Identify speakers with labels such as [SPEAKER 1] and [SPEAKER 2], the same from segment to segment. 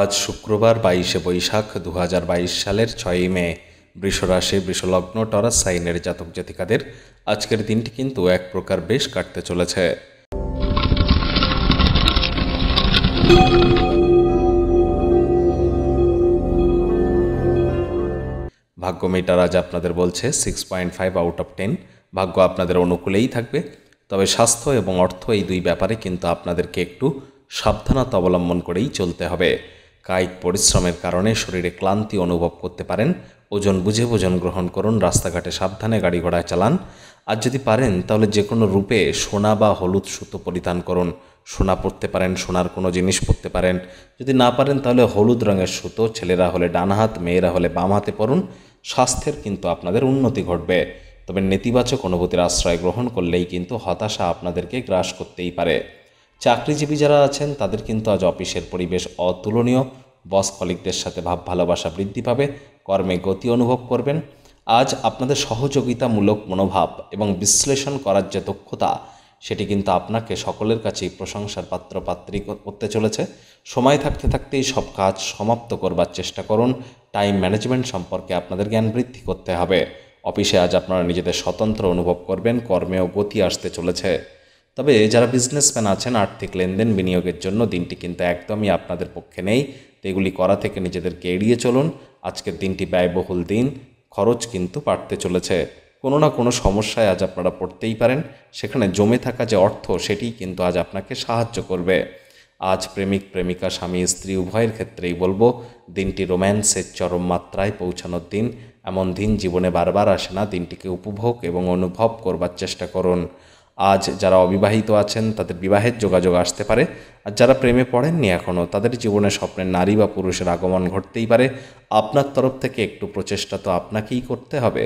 [SPEAKER 1] আজ শুক্রবার বাইশে বৈশাখ দু সালের ছয়ই মে বৃষরাশি বৃষলগ্ন টরাস সাইনের জাতক জাতিকাদের আজকের দিনটি কিন্তু এক প্রকার বেশ কাটতে চলেছে ভাগ্য মিটার আজ আপনাদের বলছে six point five out of ten ভাগ্য আপনাদের অনুকূলেই থাকবে তবে স্বাস্থ্য এবং অর্থ এই দুই ব্যাপারে কিন্তু আপনাদেরকে একটু সাবধানতা অবলম্বন করেই চলতে হবে কায়িক পরিশ্রমের কারণে শরীরে ক্লান্তি অনুভব করতে পারেন ওজন বুঝে ওজন গ্রহণ করুন রাস্তাঘাটে সাবধানে গাড়ি ঘোড়া চালান আর যদি পারেন তাহলে যে কোনো রূপে সোনা বা হলুদ সুতো পরিধান করুন সোনা পরতে পারেন সোনার কোনো জিনিস পরতে পারেন যদি না পারেন তাহলে হলুদ রঙের সুতো ছেলেরা হলে ডান হাত মেয়েরা হলে বাম হাতে পরুন স্বাস্থ্যের কিন্তু আপনাদের উন্নতি ঘটবে তবে নেতিবাচক অনুভূতির আশ্রয় গ্রহণ করলেই কিন্তু হতাশা আপনাদেরকে গ্রাস করতেই পারে চাকরিজীবী যারা আছেন তাদের কিন্তু আজ অফিসের পরিবেশ অতুলনীয় বস কলিকদের সাথে ভাব ভালোবাসা বৃদ্ধি পাবে কর্মে গতি অনুভব করবেন আজ আপনাদের সহযোগিতামূলক মনোভাব এবং বিশ্লেষণ করার যে দক্ষতা সেটি কিন্তু আপনাকে সকলের কাছেই প্রশংসার পাত্র পাত্রী করতে চলেছে সময় থাকতে থাকতেই সব কাজ সমাপ্ত করবার চেষ্টা করুন টাইম ম্যানেজমেন্ট সম্পর্কে আপনাদের জ্ঞান বৃদ্ধি করতে হবে অফিসে আজ আপনারা নিজেদের স্বতন্ত্র অনুভব করবেন কর্মেও গতি আসতে চলেছে তবে যারা বিজনেসম্যান আছেন আর্থিক লেনদেন বিনিয়োগের জন্য দিনটি কিন্তু একদমই আপনাদের পক্ষে নেই তো এগুলি করা থেকে নিজেদেরকে এড়িয়ে চলুন আজকের দিনটি ব্যয়বহুল দিন খরচ কিন্তু বাড়তে চলেছে কোনো না কোনো সমস্যায় আজ আপনারা পড়তেই পারেন সেখানে জমে থাকা যে অর্থ সেটি কিন্তু আজ আপনাকে সাহায্য করবে আজ প্রেমিক প্রেমিকা স্বামী স্ত্রী উভয়ের ক্ষেত্রেই বলবো দিনটি রোম্যান্সের চরম মাত্রায় পৌঁছানোর দিন এমন দিন জীবনে বারবার আসে না দিনটিকে উপভোগ এবং অনুভব করবার চেষ্টা করুন আজ যারা অবিবাহিত আছেন তাদের বিবাহের যোগাযোগ আসতে পারে আর যারা প্রেমে পড়েননি এখনও তাদের জীবনে স্বপ্নের নারী বা পুরুষের আগমন ঘটতেই পারে আপনার তরফ থেকে একটু প্রচেষ্টা তো আপনাকেই করতে হবে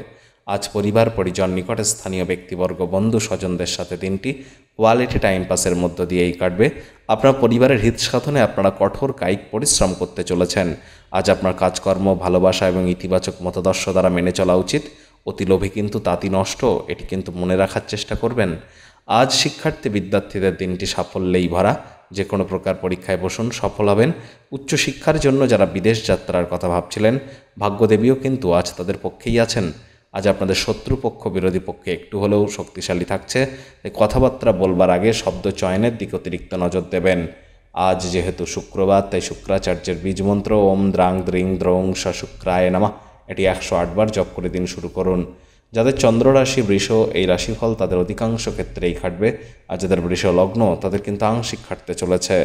[SPEAKER 1] আজ পরিবার পরিজন নিকটে স্থানীয় ব্যক্তিবর্গ বন্ধু স্বজনদের সাথে দিনটি কোয়ালিটি টাইম পাসের মধ্য দিয়েই কাটবে আপনার পরিবারের হিত সাধনে আপনারা কঠোর কায়িক পরিশ্রম করতে চলেছেন আজ আপনার কাজকর্ম ভালোবাসা এবং ইতিবাচক মতাদর্শ দ্বারা মেনে চলা উচিত অতি লোভে কিন্তু তাঁতি নষ্ট এটি কিন্তু মনে রাখার চেষ্টা করবেন আজ শিক্ষার্থী বিদ্যার্থীদের দিনটি সাফল্যেই ভরা যে কোনো প্রকার পরীক্ষায় বসুন সফল হবেন উচ্চশিক্ষার জন্য যারা বিদেশ যাত্রার কথা ভাবছিলেন ভাগ্যদেবীও কিন্তু আজ তাদের পক্ষেই আছেন আজ আপনাদের শত্রুপক্ষ বিরোধী পক্ষে একটু হলেও শক্তিশালী থাকছে তাই কথাবার্তা বলবার আগে শব্দ চয়নের দিকে অতিরিক্ত নজর দেবেন আজ যেহেতু শুক্রবার তাই শুক্রাচার্যের বীজমন্ত্র ওম দ্রাং দ্রিং দ্রৌং স শুক্রায় নামা এটি একশো আটবার জপ করে দিন শুরু করুন যাদের চন্দ্র রাশি বৃষ এই রাশিফল তাদের অধিকাংশ ক্ষেত্রেই খাটবে আর যাদের বৃষ লগ্ন তাদের কিন্তু আংশিক খাটতে চলেছে